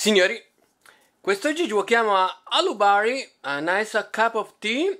Signori, quest'oggi giochiamo a Alubari, a Nice Cup of Tea.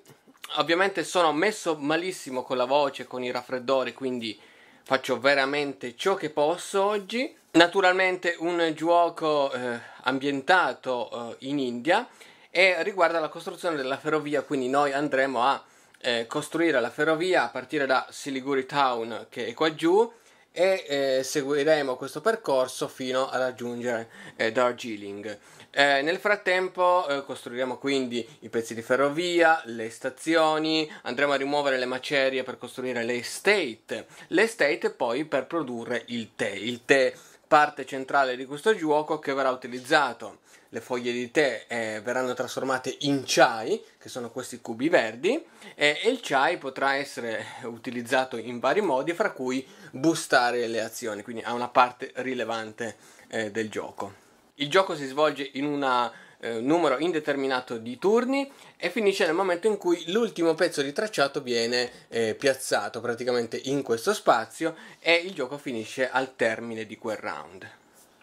Ovviamente sono messo malissimo con la voce, con i raffreddori, quindi faccio veramente ciò che posso oggi. Naturalmente un gioco eh, ambientato eh, in India e riguarda la costruzione della ferrovia, quindi noi andremo a eh, costruire la ferrovia a partire da Siliguri Town che è qua giù e eh, seguiremo questo percorso fino a raggiungere eh, Darjeeling. Eh, nel frattempo eh, costruiremo quindi i pezzi di ferrovia, le stazioni, andremo a rimuovere le macerie per costruire le estate, le estate poi per produrre il tè. Il tè parte centrale di questo gioco che verrà utilizzato. Le foglie di tè eh, verranno trasformate in chai, che sono questi cubi verdi, e il chai potrà essere utilizzato in vari modi, fra cui boostare le azioni, quindi ha una parte rilevante eh, del gioco. Il gioco si svolge in una eh, numero indeterminato di turni e finisce nel momento in cui l'ultimo pezzo di tracciato viene eh, piazzato praticamente in questo spazio e il gioco finisce al termine di quel round.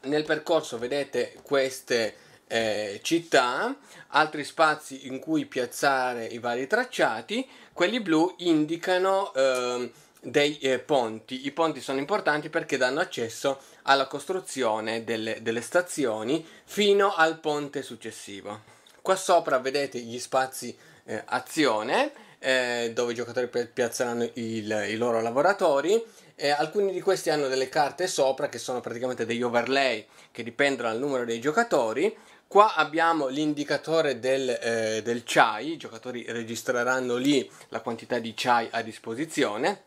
Nel percorso vedete queste eh, città, altri spazi in cui piazzare i vari tracciati, quelli blu indicano ehm, dei eh, ponti. I ponti sono importanti perché danno accesso alla costruzione delle, delle stazioni fino al ponte successivo. Qua sopra vedete gli spazi eh, azione eh, dove i giocatori piazzeranno il, i loro lavoratori. Eh, alcuni di questi hanno delle carte sopra che sono praticamente degli overlay che dipendono dal numero dei giocatori. Qua abbiamo l'indicatore del, eh, del chai, i giocatori registreranno lì la quantità di chai a disposizione.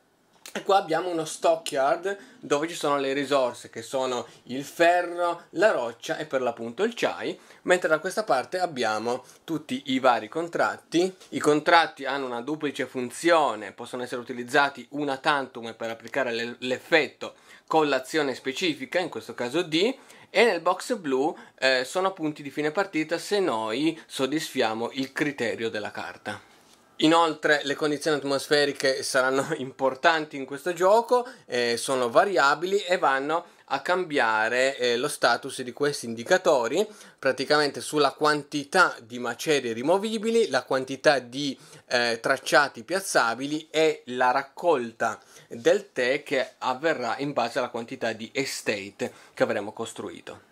E qua abbiamo uno stockyard dove ci sono le risorse che sono il ferro, la roccia e per l'appunto il chai, mentre da questa parte abbiamo tutti i vari contratti. I contratti hanno una duplice funzione, possono essere utilizzati una tantum per applicare l'effetto con l'azione specifica, in questo caso D, e nel box blu eh, sono punti di fine partita se noi soddisfiamo il criterio della carta. Inoltre le condizioni atmosferiche saranno importanti in questo gioco, eh, sono variabili e vanno a cambiare eh, lo status di questi indicatori praticamente sulla quantità di macerie rimovibili, la quantità di eh, tracciati piazzabili e la raccolta del tè che avverrà in base alla quantità di estate che avremo costruito.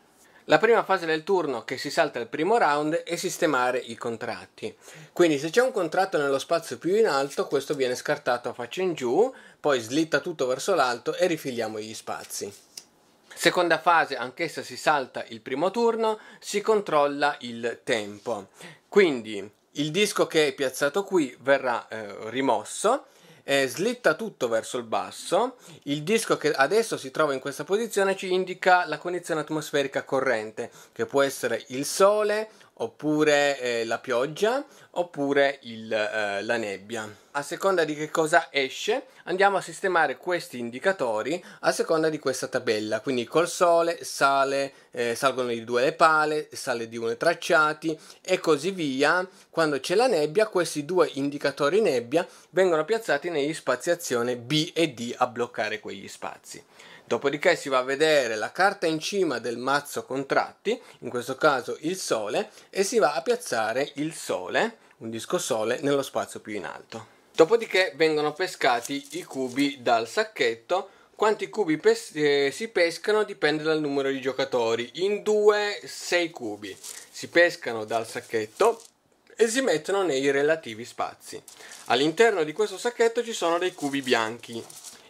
La prima fase del turno che si salta il primo round è sistemare i contratti. Quindi se c'è un contratto nello spazio più in alto, questo viene scartato a faccia in giù, poi slitta tutto verso l'alto e rifiliamo gli spazi. Seconda fase, anch'essa si salta il primo turno, si controlla il tempo. Quindi il disco che è piazzato qui verrà eh, rimosso eh, slitta tutto verso il basso, il disco che adesso si trova in questa posizione ci indica la condizione atmosferica corrente, che può essere il sole, oppure eh, la pioggia, oppure il, eh, la nebbia. A seconda di che cosa esce, andiamo a sistemare questi indicatori a seconda di questa tabella. Quindi col sole sale, eh, salgono di due le pale, sale di uno i tracciati e così via. Quando c'è la nebbia, questi due indicatori nebbia vengono piazzati negli spazi azione B e D a bloccare quegli spazi. Dopodiché si va a vedere la carta in cima del mazzo contratti, in questo caso il Sole, e si va a piazzare il Sole, un disco Sole, nello spazio più in alto. Dopodiché vengono pescati i cubi dal sacchetto. Quanti cubi pes eh, si pescano dipende dal numero di giocatori. In due, sei cubi si pescano dal sacchetto e si mettono nei relativi spazi. All'interno di questo sacchetto ci sono dei cubi bianchi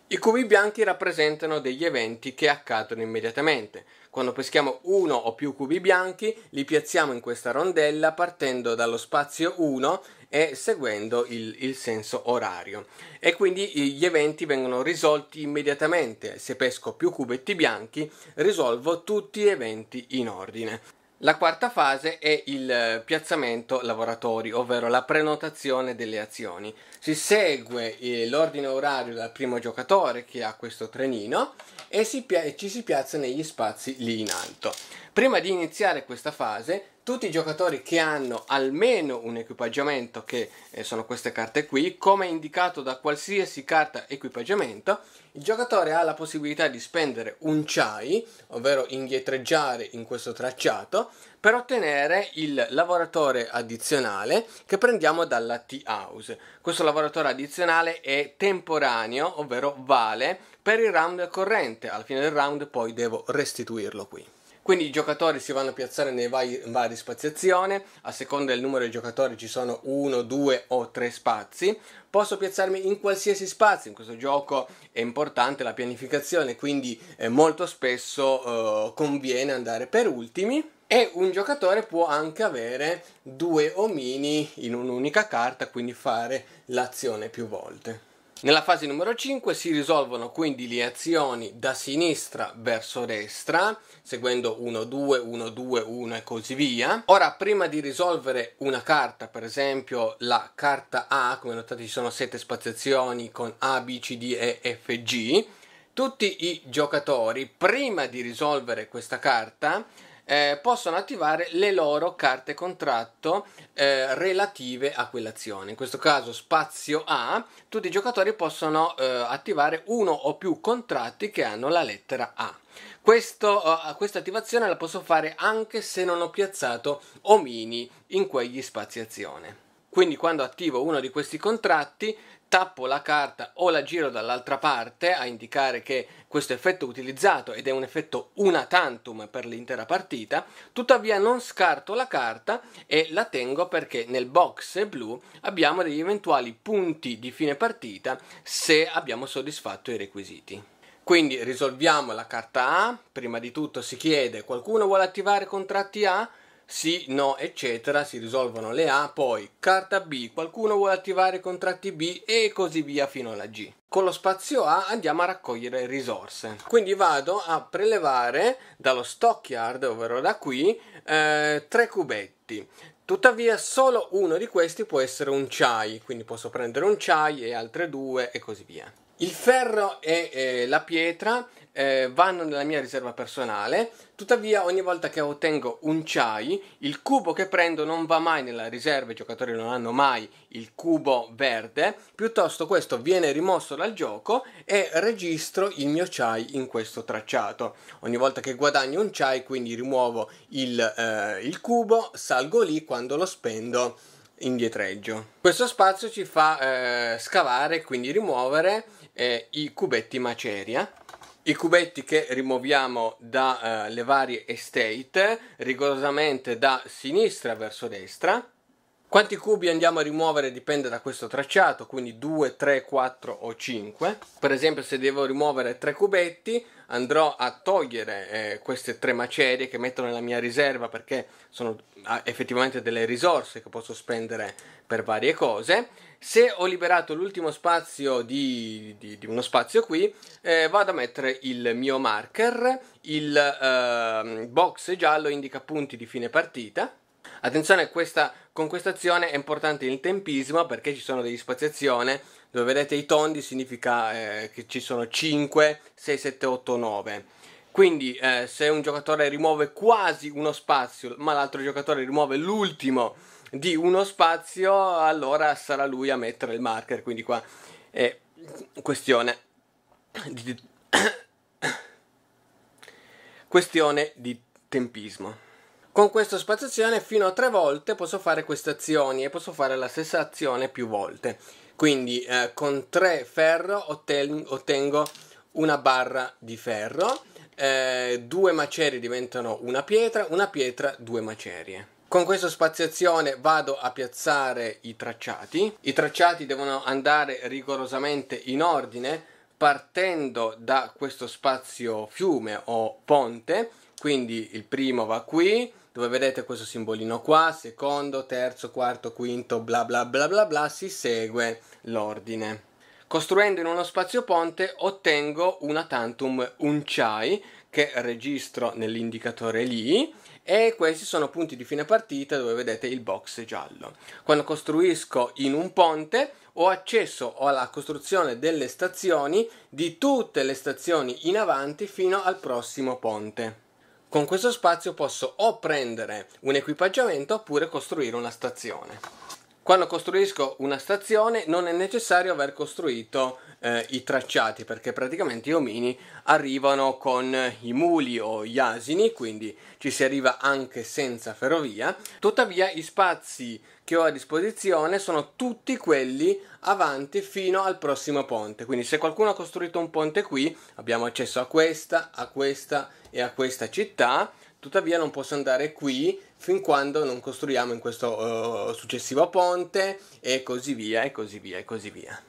i cubi bianchi rappresentano degli eventi che accadono immediatamente. Quando peschiamo uno o più cubi bianchi, li piazziamo in questa rondella partendo dallo spazio 1 e seguendo il, il senso orario. E quindi gli eventi vengono risolti immediatamente. Se pesco più cubetti bianchi, risolvo tutti gli eventi in ordine. La quarta fase è il eh, piazzamento lavoratori, ovvero la prenotazione delle azioni. Si segue eh, l'ordine orario dal primo giocatore che ha questo trenino e si, ci si piazza negli spazi lì in alto. Prima di iniziare questa fase, tutti i giocatori che hanno almeno un equipaggiamento, che eh, sono queste carte qui, come indicato da qualsiasi carta equipaggiamento, il giocatore ha la possibilità di spendere un chai, ovvero indietreggiare in questo tracciato, per ottenere il lavoratore addizionale che prendiamo dalla T-House. Questo lavoratore addizionale è temporaneo, ovvero vale per il round corrente, alla fine del round poi devo restituirlo qui. Quindi i giocatori si vanno a piazzare nei vari, vari spaziazione, a seconda del numero di giocatori ci sono uno, due o tre spazi. Posso piazzarmi in qualsiasi spazio, in questo gioco è importante la pianificazione, quindi eh, molto spesso eh, conviene andare per ultimi. E un giocatore può anche avere due omini in un'unica carta, quindi fare l'azione più volte. Nella fase numero 5 si risolvono quindi le azioni da sinistra verso destra, seguendo 1, 2, 1, 2, 1 e così via. Ora, prima di risolvere una carta, per esempio la carta A, come notate ci sono 7 spaziazioni con A, B, C, D, E, F, G, tutti i giocatori, prima di risolvere questa carta, eh, possono attivare le loro carte contratto eh, relative a quell'azione. In questo caso spazio A, tutti i giocatori possono eh, attivare uno o più contratti che hanno la lettera A. Questo, eh, questa attivazione la posso fare anche se non ho piazzato omini in quegli spazi azione. Quindi quando attivo uno di questi contratti tappo la carta o la giro dall'altra parte a indicare che questo effetto è utilizzato ed è un effetto una tantum per l'intera partita, tuttavia non scarto la carta e la tengo perché nel box blu abbiamo degli eventuali punti di fine partita se abbiamo soddisfatto i requisiti. Quindi risolviamo la carta A, prima di tutto si chiede qualcuno vuole attivare contratti A? sì, no, eccetera, si risolvono le A, poi carta B, qualcuno vuole attivare i contratti B e così via fino alla G. Con lo spazio A andiamo a raccogliere risorse. Quindi vado a prelevare dallo stockyard, ovvero da qui, eh, tre cubetti. Tuttavia solo uno di questi può essere un chai, quindi posso prendere un chai e altre due e così via. Il ferro e eh, la pietra eh, vanno nella mia riserva personale, tuttavia ogni volta che ottengo un chai, il cubo che prendo non va mai nella riserva, i giocatori non hanno mai il cubo verde, piuttosto questo viene rimosso dal gioco e registro il mio chai in questo tracciato. Ogni volta che guadagno un chai, quindi rimuovo il, eh, il cubo, salgo lì quando lo spendo indietreggio. Questo spazio ci fa eh, scavare, quindi rimuovere eh, i cubetti maceria i cubetti che rimuoviamo dalle eh, uh, varie estate rigorosamente da sinistra verso destra quanti cubi andiamo a rimuovere dipende da questo tracciato, quindi 2, 3, 4 o 5. Per esempio se devo rimuovere 3 cubetti andrò a togliere eh, queste tre macerie che metto nella mia riserva perché sono effettivamente delle risorse che posso spendere per varie cose. Se ho liberato l'ultimo spazio di, di, di uno spazio qui, eh, vado a mettere il mio marker, il eh, box giallo indica punti di fine partita Attenzione, questa, con questa azione è importante il tempismo perché ci sono degli spaziazione dove vedete i tondi significa eh, che ci sono 5, 6, 7, 8, 9. Quindi eh, se un giocatore rimuove quasi uno spazio ma l'altro giocatore rimuove l'ultimo di uno spazio, allora sarà lui a mettere il marker. Quindi qua è questione di, questione di tempismo. Con questa spaziazione fino a tre volte posso fare queste azioni e posso fare la stessa azione più volte. Quindi eh, con tre ferro ottengo una barra di ferro, eh, due macerie diventano una pietra, una pietra due macerie. Con questa spaziazione vado a piazzare i tracciati. I tracciati devono andare rigorosamente in ordine partendo da questo spazio fiume o ponte. Quindi il primo va qui, dove vedete questo simbolino qua, secondo, terzo, quarto, quinto, bla bla bla bla bla, si segue l'ordine. Costruendo in uno spazio ponte ottengo una tantum unchai che registro nell'indicatore lì e questi sono punti di fine partita dove vedete il box giallo. Quando costruisco in un ponte ho accesso alla costruzione delle stazioni di tutte le stazioni in avanti fino al prossimo ponte. Con questo spazio posso o prendere un equipaggiamento oppure costruire una stazione. Quando costruisco una stazione non è necessario aver costruito eh, i tracciati perché praticamente i omini arrivano con i muli o gli asini, quindi ci si arriva anche senza ferrovia. Tuttavia gli spazi che ho a disposizione sono tutti quelli avanti fino al prossimo ponte. Quindi se qualcuno ha costruito un ponte qui abbiamo accesso a questa, a questa e a questa città, tuttavia non posso andare qui fin quando non costruiamo in questo uh, successivo ponte e così via e così via e così via.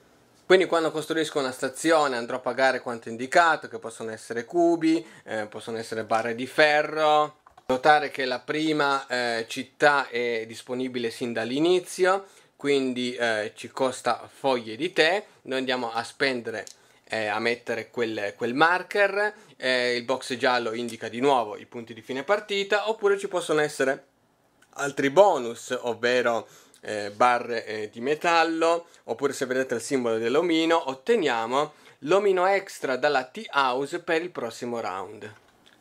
Quindi quando costruisco una stazione andrò a pagare quanto indicato, che possono essere cubi, eh, possono essere barre di ferro. Notare che la prima eh, città è disponibile sin dall'inizio, quindi eh, ci costa foglie di tè, noi andiamo a spendere eh, a mettere quel, quel marker, eh, il box giallo indica di nuovo i punti di fine partita, oppure ci possono essere altri bonus, ovvero eh, barre eh, di metallo, oppure se vedete il simbolo dell'omino, otteniamo l'omino extra dalla T-House per il prossimo round.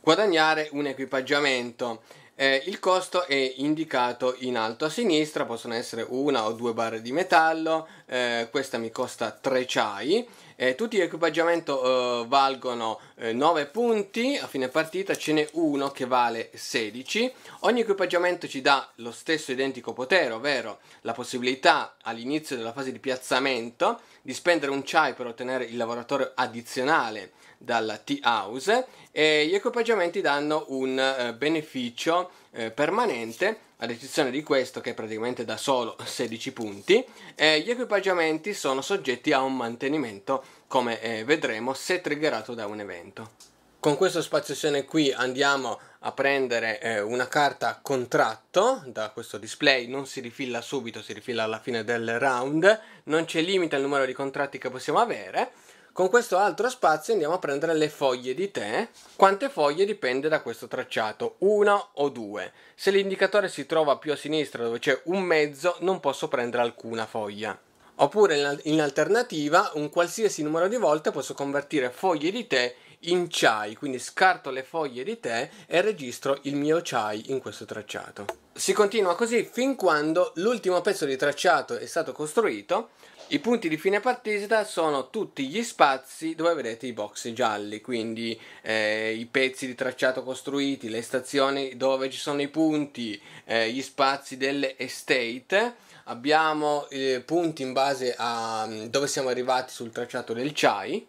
Guadagnare un equipaggiamento. Eh, il costo è indicato in alto a sinistra, possono essere una o due barre di metallo, eh, questa mi costa 3 chai. Eh, tutti gli equipaggiamenti eh, valgono 9 eh, punti, a fine partita ce n'è uno che vale 16. Ogni equipaggiamento ci dà lo stesso identico potere, ovvero la possibilità all'inizio della fase di piazzamento di spendere un chai per ottenere il lavoratore addizionale dalla tea house e gli equipaggiamenti danno un eh, beneficio eh, permanente ad eccezione di questo che praticamente da solo 16 punti, eh, gli equipaggiamenti sono soggetti a un mantenimento, come eh, vedremo, se triggerato da un evento. Con questa spaziazione qui andiamo a prendere eh, una carta contratto da questo display, non si rifilla subito, si rifilla alla fine del round, non c'è limite al numero di contratti che possiamo avere, con questo altro spazio andiamo a prendere le foglie di tè. Quante foglie dipende da questo tracciato, una o due. Se l'indicatore si trova più a sinistra dove c'è un mezzo non posso prendere alcuna foglia. Oppure in alternativa un qualsiasi numero di volte posso convertire foglie di tè in chai, quindi scarto le foglie di tè e registro il mio chai in questo tracciato. Si continua così fin quando l'ultimo pezzo di tracciato è stato costruito, i punti di fine partita sono tutti gli spazi dove vedete i box gialli, quindi eh, i pezzi di tracciato costruiti, le stazioni dove ci sono i punti, eh, gli spazi delle estate. Abbiamo eh, punti in base a mm, dove siamo arrivati sul tracciato del CHAI.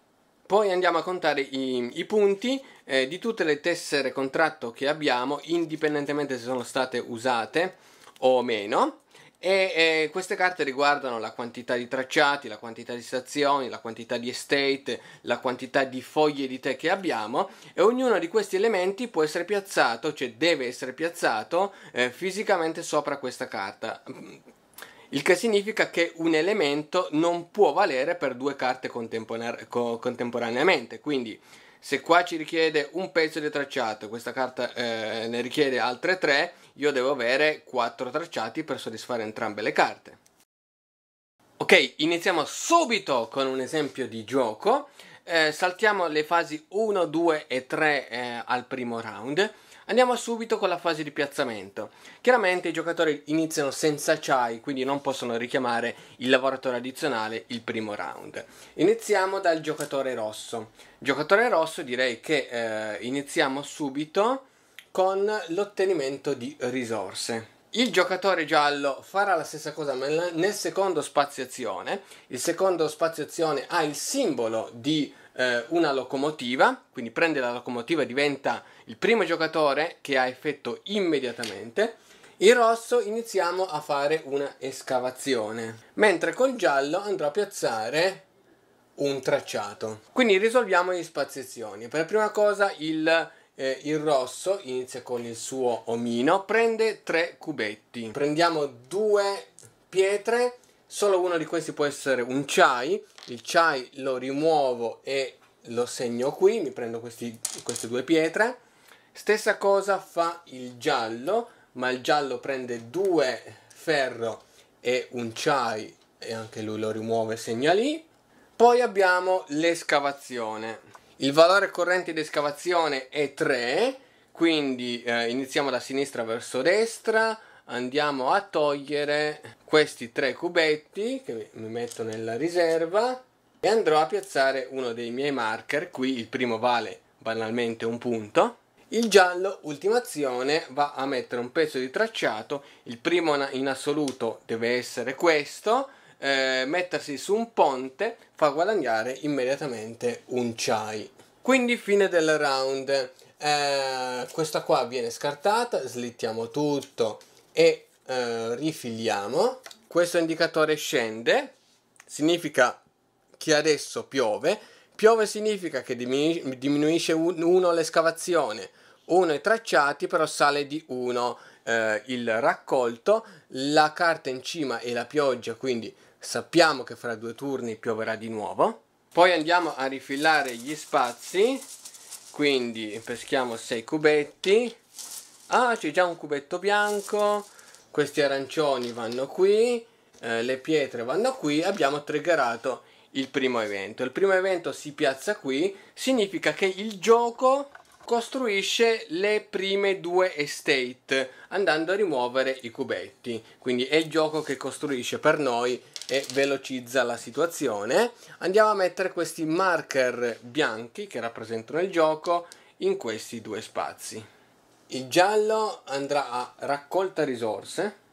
Poi andiamo a contare i, i punti eh, di tutte le tessere contratto che abbiamo, indipendentemente se sono state usate o meno e, e, queste carte riguardano la quantità di tracciati, la quantità di stazioni, la quantità di estate, la quantità di foglie di tè che abbiamo e ognuno di questi elementi può essere piazzato, cioè deve essere piazzato eh, fisicamente sopra questa carta. Il che significa che un elemento non può valere per due carte contemporaneamente. Quindi se qua ci richiede un pezzo di tracciato, questa carta eh, ne richiede altre tre, io devo avere quattro tracciati per soddisfare entrambe le carte. Ok, iniziamo subito con un esempio di gioco. Eh, saltiamo le fasi 1, 2 e 3 eh, al primo round Andiamo subito con la fase di piazzamento. Chiaramente i giocatori iniziano senza chai, quindi non possono richiamare il lavoratore addizionale il primo round. Iniziamo dal giocatore rosso. Giocatore rosso direi che eh, iniziamo subito con l'ottenimento di risorse. Il giocatore giallo farà la stessa cosa nel secondo spazio azione. Il secondo spazio azione ha il simbolo di eh, una locomotiva, quindi prende la locomotiva e diventa il primo giocatore che ha effetto immediatamente, il rosso iniziamo a fare una escavazione, mentre col giallo andrò a piazzare un tracciato. Quindi risolviamo le spaziazioni. Per prima cosa il, eh, il rosso inizia con il suo omino, prende tre cubetti. Prendiamo due pietre, solo uno di questi può essere un chai, il chai lo rimuovo e lo segno qui, mi prendo questi, queste due pietre Stessa cosa fa il giallo, ma il giallo prende due ferro e un chai e anche lui lo rimuove e segna lì. Poi abbiamo l'escavazione. Il valore corrente di escavazione è 3, quindi eh, iniziamo da sinistra verso destra, andiamo a togliere questi tre cubetti che mi metto nella riserva e andrò a piazzare uno dei miei marker, qui il primo vale banalmente un punto il giallo, ultima azione, va a mettere un pezzo di tracciato, il primo in assoluto deve essere questo, eh, mettersi su un ponte fa guadagnare immediatamente un chai. Quindi fine del round, eh, questa qua viene scartata, slittiamo tutto e eh, rifiliamo. Questo indicatore scende, significa che adesso piove, Piove significa che diminuisce 1 l'escavazione, 1 i tracciati però sale di 1 eh, il raccolto, la carta in cima e la pioggia, quindi sappiamo che fra due turni pioverà di nuovo. Poi andiamo a rifilare gli spazi, quindi peschiamo 6 cubetti. Ah, c'è già un cubetto bianco, questi arancioni vanno qui, eh, le pietre vanno qui, abbiamo triggerato il il primo evento. Il primo evento si piazza qui, significa che il gioco costruisce le prime due estate andando a rimuovere i cubetti. Quindi è il gioco che costruisce per noi e velocizza la situazione. Andiamo a mettere questi marker bianchi che rappresentano il gioco in questi due spazi. Il giallo andrà a raccolta risorse,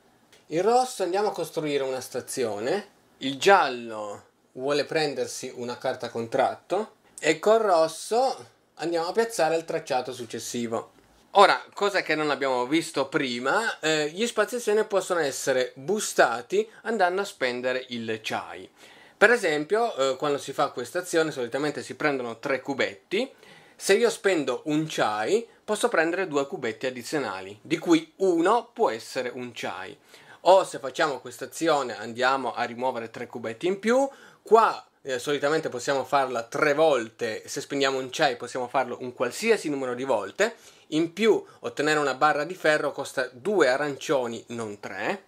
il rosso andiamo a costruire una stazione, il giallo vuole prendersi una carta contratto e col rosso andiamo a piazzare il tracciato successivo. Ora, cosa che non abbiamo visto prima, eh, gli spaziazione possono essere bustati andando a spendere il chai. Per esempio, eh, quando si fa questa azione, solitamente si prendono tre cubetti. Se io spendo un chai, posso prendere due cubetti addizionali, di cui uno può essere un chai. O se facciamo questa azione, andiamo a rimuovere tre cubetti in più, Qua eh, solitamente possiamo farla tre volte, se spendiamo un chai possiamo farlo un qualsiasi numero di volte. In più ottenere una barra di ferro costa due arancioni, non tre.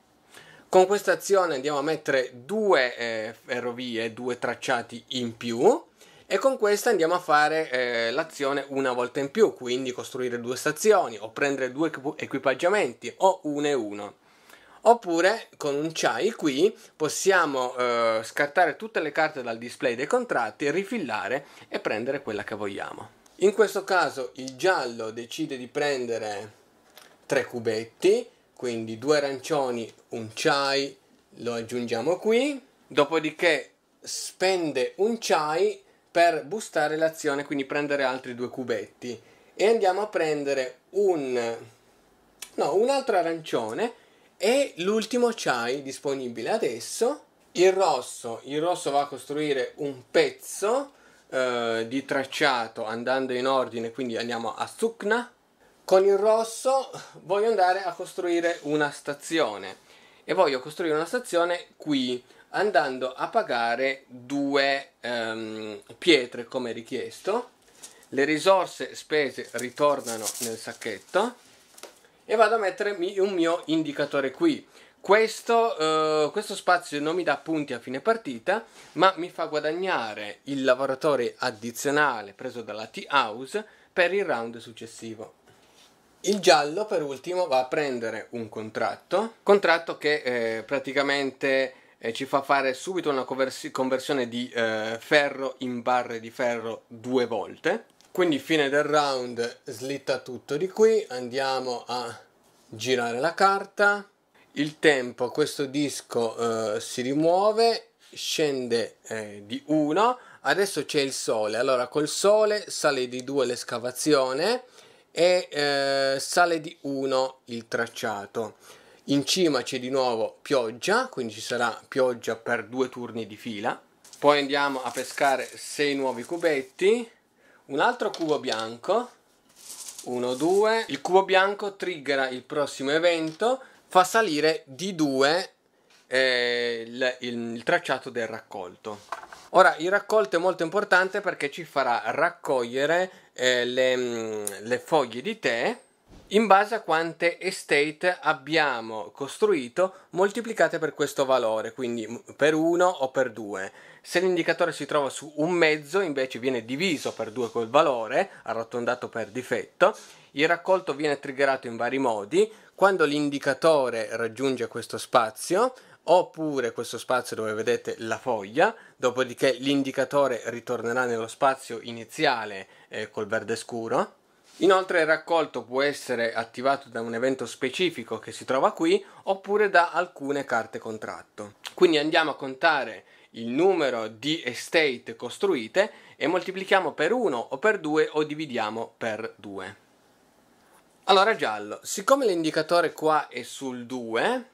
Con questa azione andiamo a mettere due eh, ferrovie, due tracciati in più e con questa andiamo a fare eh, l'azione una volta in più, quindi costruire due stazioni o prendere due equipaggiamenti o uno e uno oppure con un chai qui possiamo eh, scartare tutte le carte dal display dei contratti, rifillare e prendere quella che vogliamo. In questo caso il giallo decide di prendere tre cubetti, quindi due arancioni, un chai, lo aggiungiamo qui, dopodiché spende un chai per boostare l'azione, quindi prendere altri due cubetti e andiamo a prendere un no, un altro arancione e l'ultimo chai disponibile adesso, il rosso. Il rosso va a costruire un pezzo eh, di tracciato andando in ordine, quindi andiamo a Sukna. Con il rosso voglio andare a costruire una stazione e voglio costruire una stazione qui andando a pagare due ehm, pietre come richiesto. Le risorse spese ritornano nel sacchetto e vado a mettere un mio indicatore qui. Questo, eh, questo, spazio non mi dà punti a fine partita, ma mi fa guadagnare il lavoratore addizionale preso dalla T-House per il round successivo. Il giallo per ultimo va a prendere un contratto, contratto che eh, praticamente eh, ci fa fare subito una conversi- conversione di eh, ferro in barre di ferro due volte quindi fine del round slitta tutto di qui andiamo a girare la carta il tempo questo disco eh, si rimuove scende eh, di 1 adesso c'è il sole allora col sole sale di 2 l'escavazione e eh, sale di 1 il tracciato in cima c'è di nuovo pioggia quindi ci sarà pioggia per due turni di fila poi andiamo a pescare 6 nuovi cubetti un altro cubo bianco 1 2 il cubo bianco triggera il prossimo evento fa salire di 2 eh, il, il, il tracciato del raccolto ora il raccolto è molto importante perché ci farà raccogliere eh, le, mm, le foglie di tè in base a quante estate abbiamo costruito moltiplicate per questo valore, quindi mm, per 1 o per 2. Se l'indicatore si trova su un mezzo, invece viene diviso per due col valore, arrotondato per difetto. Il raccolto viene triggerato in vari modi. Quando l'indicatore raggiunge questo spazio, oppure questo spazio dove vedete la foglia, dopodiché l'indicatore ritornerà nello spazio iniziale eh, col verde scuro. Inoltre il raccolto può essere attivato da un evento specifico che si trova qui oppure da alcune carte contratto. Quindi andiamo a contare il numero di estate costruite e moltiplichiamo per 1 o per 2 o dividiamo per 2. Allora giallo, siccome l'indicatore qua è sul 2,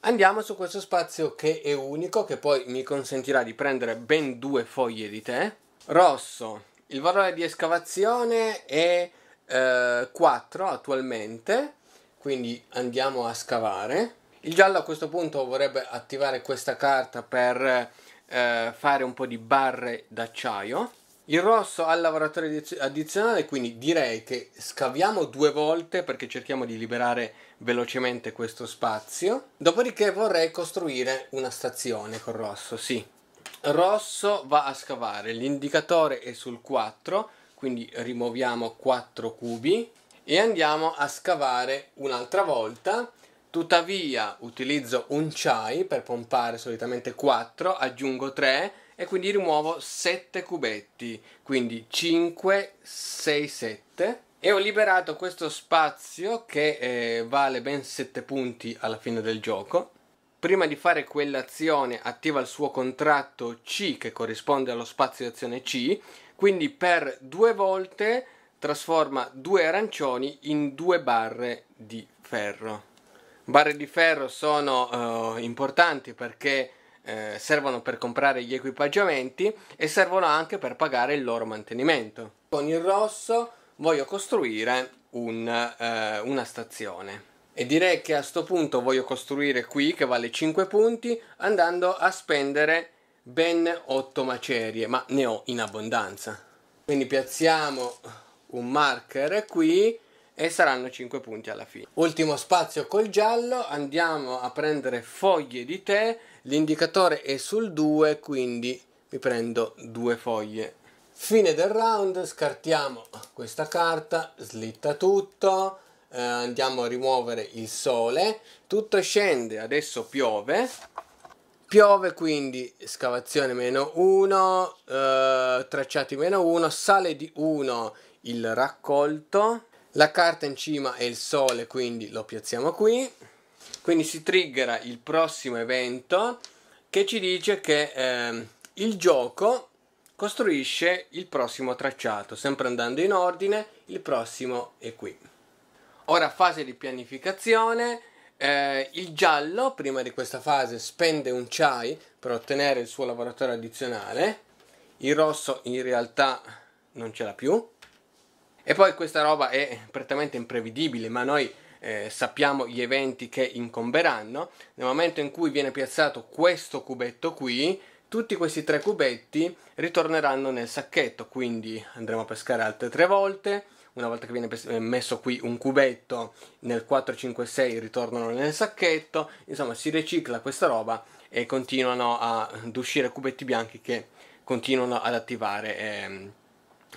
andiamo su questo spazio che è unico, che poi mi consentirà di prendere ben due foglie di tè. Rosso, il valore di escavazione è eh, 4 attualmente, quindi andiamo a scavare. Il giallo a questo punto vorrebbe attivare questa carta per eh, fare un po' di barre d'acciaio. Il rosso al lavoratore addizionale, quindi direi che scaviamo due volte perché cerchiamo di liberare velocemente questo spazio. Dopodiché vorrei costruire una stazione col rosso, sì. Rosso va a scavare, l'indicatore è sul 4, quindi rimuoviamo 4 cubi e andiamo a scavare un'altra volta Tuttavia utilizzo un chai per pompare solitamente 4, aggiungo 3 e quindi rimuovo 7 cubetti, quindi 5, 6, 7 e ho liberato questo spazio che eh, vale ben 7 punti alla fine del gioco. Prima di fare quell'azione attiva il suo contratto C che corrisponde allo spazio di azione C, quindi per due volte trasforma due arancioni in due barre di ferro barre di ferro sono eh, importanti perché eh, servono per comprare gli equipaggiamenti e servono anche per pagare il loro mantenimento. Con il rosso voglio costruire un, eh, una stazione e direi che a questo punto voglio costruire qui che vale 5 punti andando a spendere ben 8 macerie ma ne ho in abbondanza. Quindi piazziamo un marker qui e saranno 5 punti alla fine. Ultimo spazio col giallo, andiamo a prendere foglie di tè, l'indicatore è sul 2, quindi mi prendo due foglie. Fine del round, scartiamo questa carta, slitta tutto, eh, andiamo a rimuovere il sole, tutto scende, adesso piove, piove quindi scavazione meno 1, eh, tracciati meno 1, sale di 1 il raccolto, la carta in cima è il sole, quindi lo piazziamo qui. Quindi si triggera il prossimo evento che ci dice che eh, il gioco costruisce il prossimo tracciato, sempre andando in ordine, il prossimo è qui. Ora fase di pianificazione, eh, il giallo prima di questa fase spende un chai per ottenere il suo lavoratore addizionale, il rosso in realtà non ce l'ha più, e poi questa roba è prettamente imprevedibile, ma noi eh, sappiamo gli eventi che incomberanno. Nel momento in cui viene piazzato questo cubetto qui, tutti questi tre cubetti ritorneranno nel sacchetto, quindi andremo a pescare altre tre volte. Una volta che viene eh, messo qui un cubetto nel 4, 5, 6 ritornano nel sacchetto, insomma si ricicla questa roba e continuano ad uscire cubetti bianchi che continuano ad attivare. Ehm,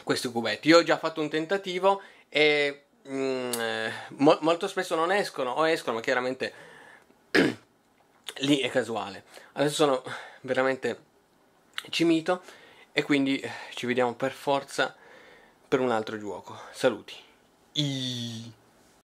questi cubetti. Io ho già fatto un tentativo e mh, mm, eh, mo- molto spesso non escono o escono, ma chiaramente lì è casuale. Adesso sono veramente cimito e quindi eh, ci vediamo per forza per un altro gioco. Saluti. I-